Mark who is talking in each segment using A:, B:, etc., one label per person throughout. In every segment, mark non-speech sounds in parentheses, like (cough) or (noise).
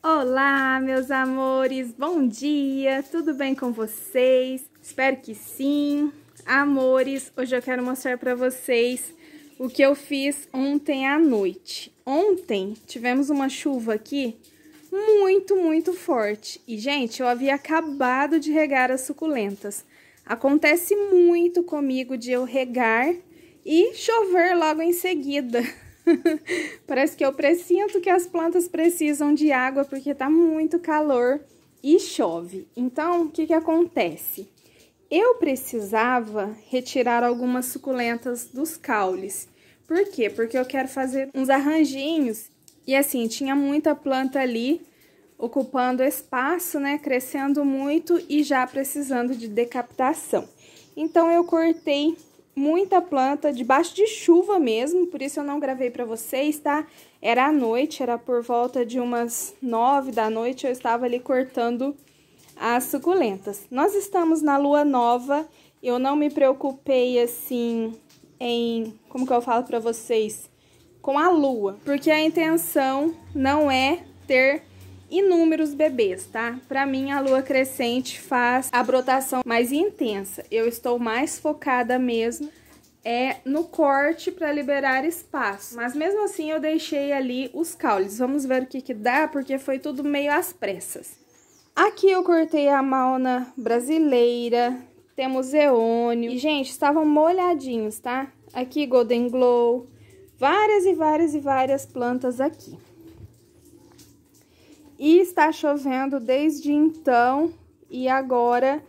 A: Olá, meus amores, bom dia, tudo bem com vocês? Espero que sim. Amores, hoje eu quero mostrar para vocês o que eu fiz ontem à noite. Ontem tivemos uma chuva aqui muito, muito forte e, gente, eu havia acabado de regar as suculentas. Acontece muito comigo de eu regar e chover logo em seguida. (laughs) (laughs) Parece que eu presinto que as plantas precisam de água porque tá muito calor e chove. Então, o que que acontece? Eu precisava retirar algumas suculentas dos caules. Por quê? Porque eu quero fazer uns arranjinhos. E assim, tinha muita planta ali ocupando espaço, né? Crescendo muito e já precisando de decapitação. Então, eu cortei muita planta debaixo de chuva mesmo, por isso eu não gravei para vocês, tá? Era à noite, era por volta de umas nove da noite, eu estava ali cortando as suculentas. Nós estamos na lua nova, eu não me preocupei assim em, como que eu falo para vocês, com a lua, porque a intenção não é ter inúmeros bebês, tá? Para mim, a lua crescente faz a brotação mais intensa. Eu estou mais focada mesmo é no corte para liberar espaço. Mas mesmo assim, eu deixei ali os caules. Vamos ver o que que dá, porque foi tudo meio às pressas. Aqui eu cortei a mauna brasileira, temos eônio. E, gente, estavam molhadinhos, tá? Aqui Golden Glow, várias e várias e várias plantas aqui. E está chovendo desde então e agora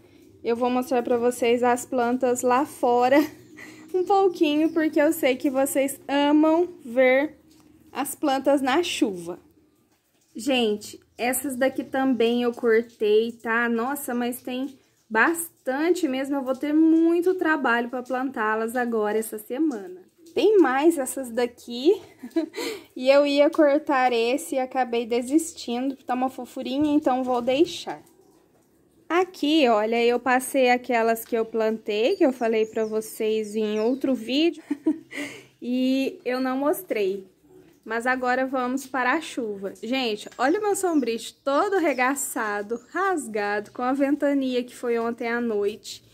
A: eu vou mostrar para vocês as plantas lá fora (laughs) um pouquinho, porque eu sei que vocês amam ver as plantas na chuva. Gente, essas daqui também eu cortei, tá? Nossa, mas tem bastante mesmo, eu vou ter muito trabalho para plantá-las agora essa semana. Tem mais essas daqui. (laughs) e eu ia cortar esse e acabei desistindo, tá uma fofurinha, então vou deixar. Aqui, olha, eu passei aquelas que eu plantei, que eu falei pra vocês em outro vídeo. (laughs) e eu não mostrei. Mas agora vamos para a chuva. Gente, olha o meu sombrite todo regaçado, rasgado, com a ventania que foi ontem à noite.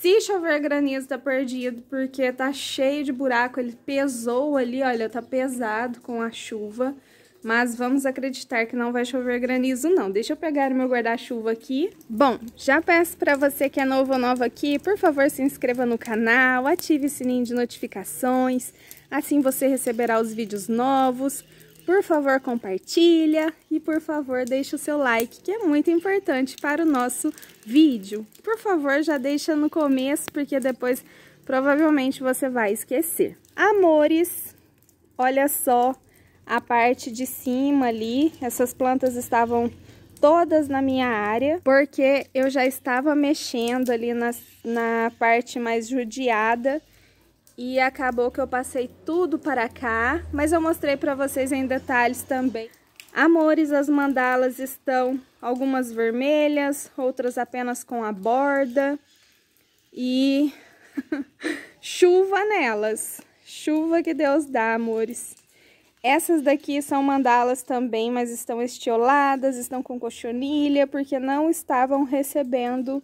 A: Se chover granizo, tá perdido, porque tá cheio de buraco. Ele pesou ali, olha, tá pesado com a chuva. Mas vamos acreditar que não vai chover granizo, não. Deixa eu pegar o meu guarda-chuva aqui. Bom, já peço para você que é novo ou nova aqui, por favor, se inscreva no canal, ative o sininho de notificações. Assim você receberá os vídeos novos. Por favor, compartilha e por favor, deixa o seu like, que é muito importante para o nosso vídeo. Por favor, já deixa no começo, porque depois provavelmente você vai esquecer. Amores, olha só a parte de cima ali, essas plantas estavam todas na minha área, porque eu já estava mexendo ali na, na parte mais judiada, e acabou que eu passei tudo para cá, mas eu mostrei para vocês em detalhes também. Amores, as mandalas estão algumas vermelhas, outras apenas com a borda. E (laughs) chuva nelas, chuva que Deus dá, amores. Essas daqui são mandalas também, mas estão estioladas, estão com cochonilha, porque não estavam recebendo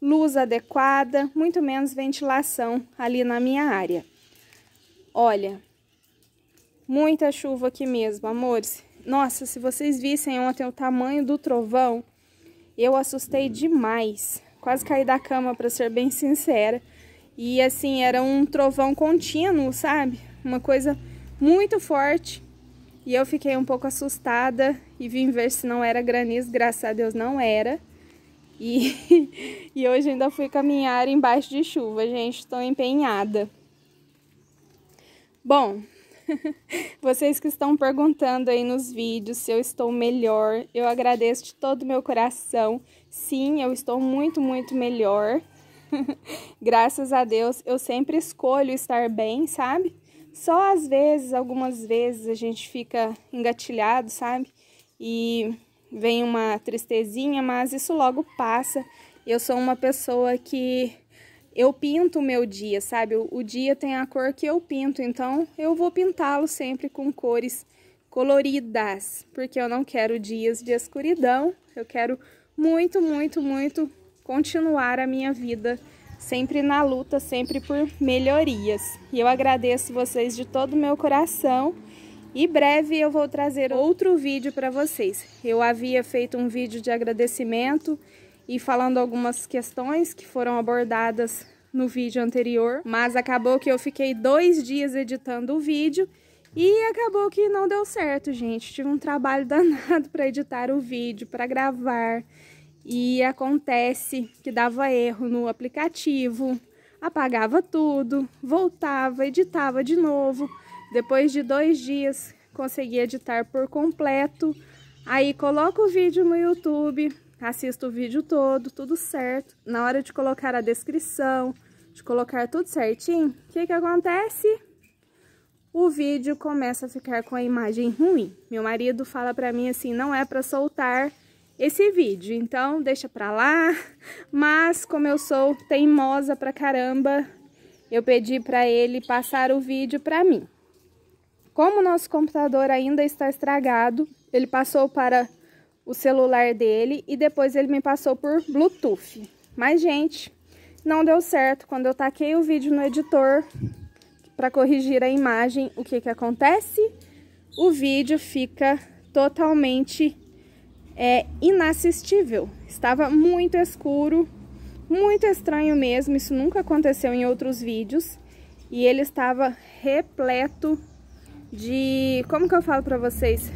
A: luz adequada, muito menos ventilação ali na minha área. Olha, muita chuva aqui mesmo, amores. Nossa, se vocês vissem ontem o tamanho do trovão, eu assustei demais. Quase caí da cama, para ser bem sincera. E assim, era um trovão contínuo, sabe? Uma coisa muito forte. E eu fiquei um pouco assustada e vim ver se não era granizo. Graças a Deus não era. E, (laughs) e hoje ainda fui caminhar embaixo de chuva, gente. Estou empenhada. Bom, (laughs) vocês que estão perguntando aí nos vídeos se eu estou melhor, eu agradeço de todo o meu coração. Sim, eu estou muito, muito melhor. (laughs) Graças a Deus, eu sempre escolho estar bem, sabe? Só às vezes, algumas vezes, a gente fica engatilhado, sabe? E vem uma tristezinha, mas isso logo passa. Eu sou uma pessoa que eu pinto o meu dia, sabe? O, o dia tem a cor que eu pinto, então eu vou pintá-lo sempre com cores coloridas, porque eu não quero dias de escuridão. Eu quero muito, muito, muito continuar a minha vida sempre na luta, sempre por melhorias. E eu agradeço vocês de todo o meu coração. E breve eu vou trazer outro vídeo para vocês. Eu havia feito um vídeo de agradecimento e falando algumas questões que foram abordadas no vídeo anterior, mas acabou que eu fiquei dois dias editando o vídeo e acabou que não deu certo, gente. Tive um trabalho (laughs) danado para editar o vídeo, para gravar. E acontece que dava erro no aplicativo, apagava tudo, voltava, editava de novo. Depois de dois dias, consegui editar por completo. Aí coloco o vídeo no YouTube, assisto o vídeo todo, tudo certo. Na hora de colocar a descrição, de colocar tudo certinho, o que que acontece? O vídeo começa a ficar com a imagem ruim. Meu marido fala para mim assim, não é para soltar esse vídeo, então deixa para lá. (laughs) Mas como eu sou teimosa pra caramba, eu pedi para ele passar o vídeo para mim. Como nosso computador ainda está estragado, ele passou para o celular dele e depois ele me passou por Bluetooth. Mas, gente, não deu certo. Quando eu taquei o vídeo no editor para corrigir a imagem, o que, que acontece? O vídeo fica totalmente é, inassistível. Estava muito escuro, muito estranho mesmo. Isso nunca aconteceu em outros vídeos. E ele estava repleto de... Como que eu falo pra vocês?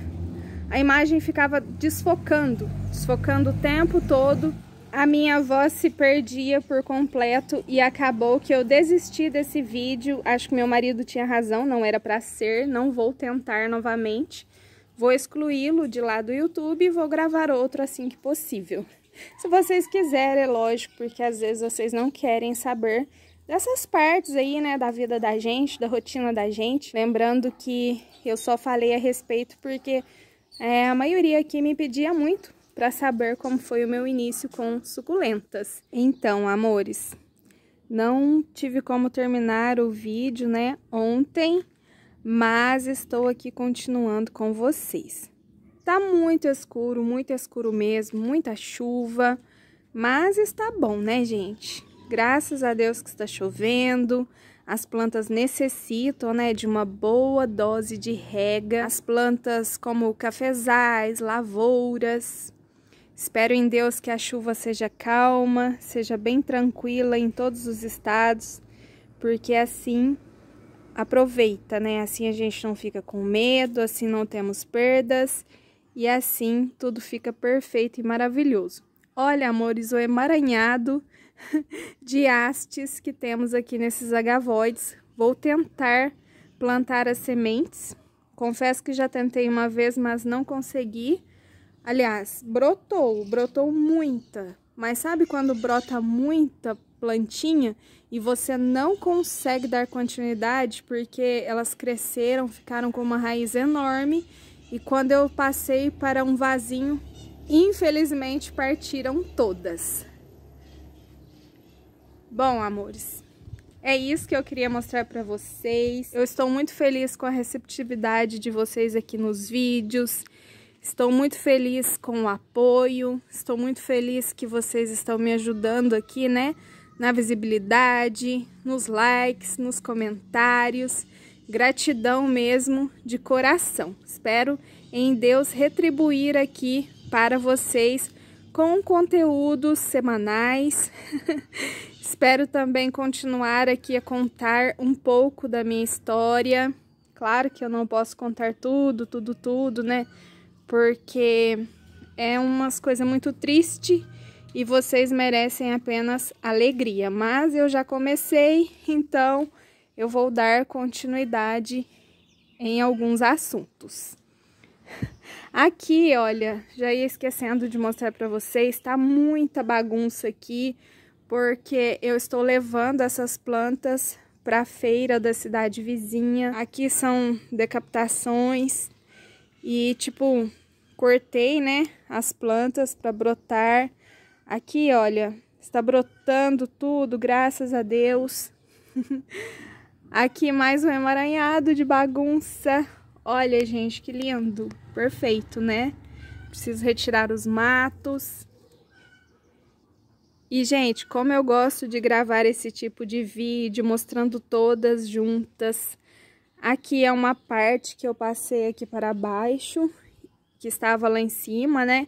A: A imagem ficava desfocando, desfocando o tempo todo. A minha voz se perdia por completo e acabou que eu desisti desse vídeo. Acho que meu marido tinha razão, não era pra ser, não vou tentar novamente. Vou excluí-lo de lá do YouTube e vou gravar outro assim que possível. Se vocês quiserem, é lógico, porque às vezes vocês não querem saber, dessas partes aí, né, da vida da gente, da rotina da gente. Lembrando que eu só falei a respeito porque é, a maioria aqui me pedia muito para saber como foi o meu início com suculentas. Então, amores, não tive como terminar o vídeo, né, ontem, mas estou aqui continuando com vocês. Tá muito escuro, muito escuro mesmo, muita chuva, mas está bom, né, gente? Graças a Deus que está chovendo. As plantas necessitam, né, de uma boa dose de rega. As plantas como cafezais, lavouras. Espero em Deus que a chuva seja calma, seja bem tranquila em todos os estados, porque assim aproveita, né? Assim a gente não fica com medo, assim não temos perdas e assim tudo fica perfeito e maravilhoso. Olha, amores, o emaranhado (laughs) de hastes que temos aqui nesses agavoides. Vou tentar plantar as sementes. Confesso que já tentei uma vez, mas não consegui. Aliás, brotou, brotou muita. Mas sabe quando brota muita plantinha e você não consegue dar continuidade porque elas cresceram, ficaram com uma raiz enorme e quando eu passei para um vasinho, infelizmente partiram todas. Bom, amores, é isso que eu queria mostrar para vocês. Eu estou muito feliz com a receptividade de vocês aqui nos vídeos. Estou muito feliz com o apoio. Estou muito feliz que vocês estão me ajudando aqui, né? Na visibilidade, nos likes, nos comentários. Gratidão mesmo, de coração. Espero em Deus retribuir aqui para vocês com conteúdos semanais (laughs) Espero também continuar aqui a contar um pouco da minha história. Claro que eu não posso contar tudo, tudo, tudo, né? Porque é umas coisas muito tristes e vocês merecem apenas alegria. Mas eu já comecei, então eu vou dar continuidade em alguns assuntos. Aqui, olha, já ia esquecendo de mostrar para vocês, tá muita bagunça aqui porque eu estou levando essas plantas para a feira da cidade vizinha. Aqui são decapitações e tipo, cortei, né, as plantas para brotar. Aqui, olha, está brotando tudo, graças a Deus. (laughs) Aqui mais um emaranhado de bagunça. Olha, gente, que lindo. Perfeito, né? Preciso retirar os matos. E, gente, como eu gosto de gravar esse tipo de vídeo, mostrando todas juntas, aqui é uma parte que eu passei aqui para baixo, que estava lá em cima, né?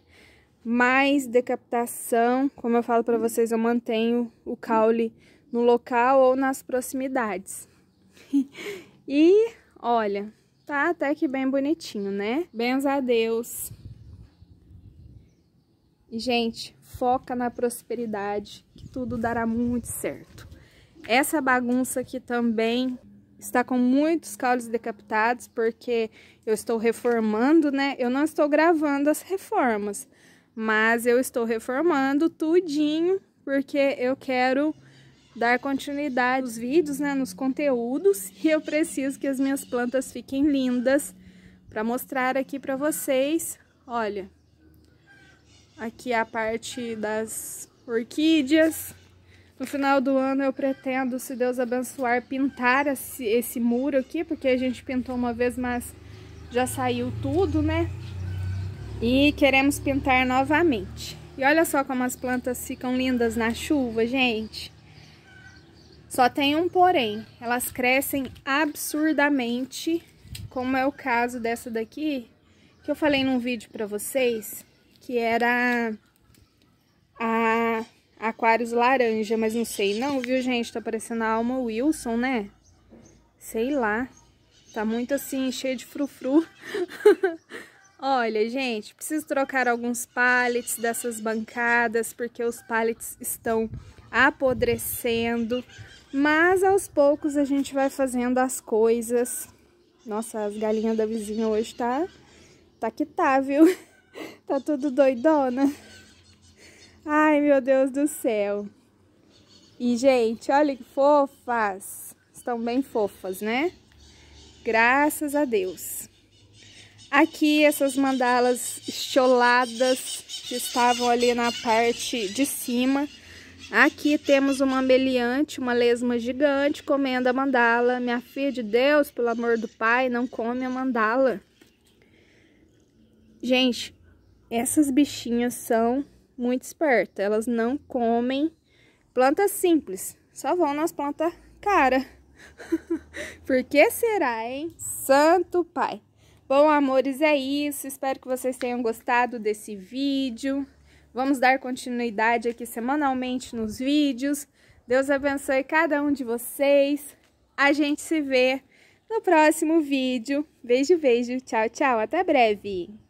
A: Mais decapitação, como eu falo para vocês, eu mantenho o caule no local ou nas proximidades. (laughs) e, olha, tá até que bem bonitinho, né? Benza a Deus. Gente, foca na prosperidade, que tudo dará muito certo. Essa bagunça aqui também está com muitos caules decapitados, porque eu estou reformando, né? Eu não estou gravando as reformas, mas eu estou reformando tudinho, porque eu quero dar continuidade nos vídeos, né, nos conteúdos, (laughs) e eu preciso que as minhas plantas fiquem lindas para mostrar aqui para vocês. Olha, Aqui é a parte das orquídeas. No final do ano eu pretendo, se Deus abençoar, pintar esse, esse muro aqui, porque a gente pintou uma vez, mas já saiu tudo, né? E queremos pintar novamente. E olha só como as plantas ficam lindas na chuva, gente. Só tem um porém, elas crescem absurdamente, como é o caso dessa daqui, que eu falei num vídeo pra vocês, que era a Aquários laranja, mas não sei não, viu, gente? Tá parecendo a Alma Wilson, né? Sei lá. Tá muito assim, cheio de frufru. (laughs) Olha, gente, preciso trocar alguns pallets dessas bancadas, porque os pallets estão apodrecendo. Mas aos poucos a gente vai fazendo as coisas. Nossa, as galinhas da vizinha hoje tá... Tá que tá, viu? (laughs) Tá tudo doidona. Ai, meu Deus do céu. E, gente, olha que fofas. Estão bem fofas, né? Graças a Deus. Aqui, essas mandalas choladas que estavam ali na parte de cima. Aqui temos uma meliante, uma lesma gigante, comendo a mandala. Minha filha de Deus, pelo amor do Pai, não come a mandala. Gente, essas bichinhas são muito espertas, elas não comem plantas simples, só vão nas plantas cara. (laughs) Por que será, hein? Santo Pai! Bom, amores, é isso. Espero que vocês tenham gostado desse vídeo. Vamos dar continuidade aqui semanalmente nos vídeos. Deus abençoe cada um de vocês. A gente se vê no próximo vídeo. Beijo, beijo. Tchau, tchau. Até breve.